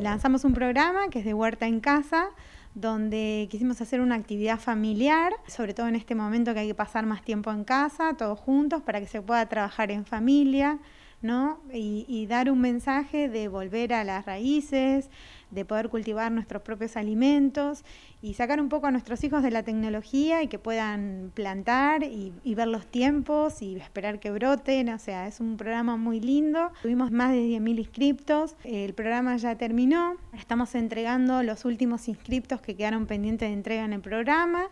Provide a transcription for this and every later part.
Lanzamos un programa que es de Huerta en Casa, donde quisimos hacer una actividad familiar, sobre todo en este momento que hay que pasar más tiempo en casa, todos juntos, para que se pueda trabajar en familia, ¿no? Y, dar un mensaje de volver a las raíces, de poder cultivar nuestros propios alimentos y sacar un poco a nuestros hijos de la tecnología y que puedan plantar y, y ver los tiempos y esperar que broten. O sea, es un programa muy lindo. Tuvimos más de 10.000 inscriptos. El programa ya terminó. Estamos entregando los últimos inscriptos que quedaron pendientes de entrega en el programa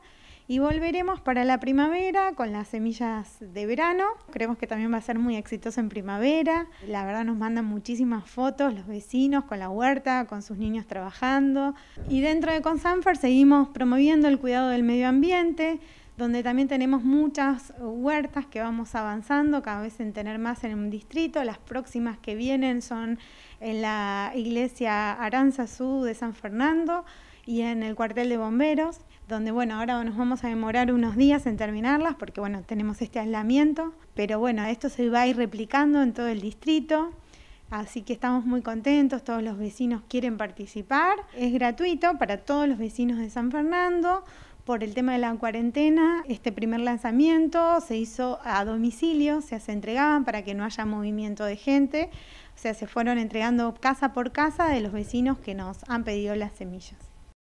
y volveremos para la primavera con las semillas de verano. Creemos que también va a ser muy exitoso en primavera. La verdad nos mandan muchísimas fotos los vecinos con la huerta, con sus niños trabajando. Y dentro de Consanfer seguimos promoviendo el cuidado del medio ambiente, donde también tenemos muchas huertas que vamos avanzando, cada vez en tener más en un distrito. Las próximas que vienen son en la iglesia Aranza Sur de San Fernando y en el cuartel de bomberos, donde bueno, ahora nos vamos a demorar unos días en terminarlas porque bueno, tenemos este aislamiento, pero bueno, esto se va a ir replicando en todo el distrito. Así que estamos muy contentos, todos los vecinos quieren participar. Es gratuito para todos los vecinos de San Fernando por el tema de la cuarentena, este primer lanzamiento se hizo a domicilio, o sea, se entregaban para que no haya movimiento de gente, o sea, se fueron entregando casa por casa de los vecinos que nos han pedido las semillas.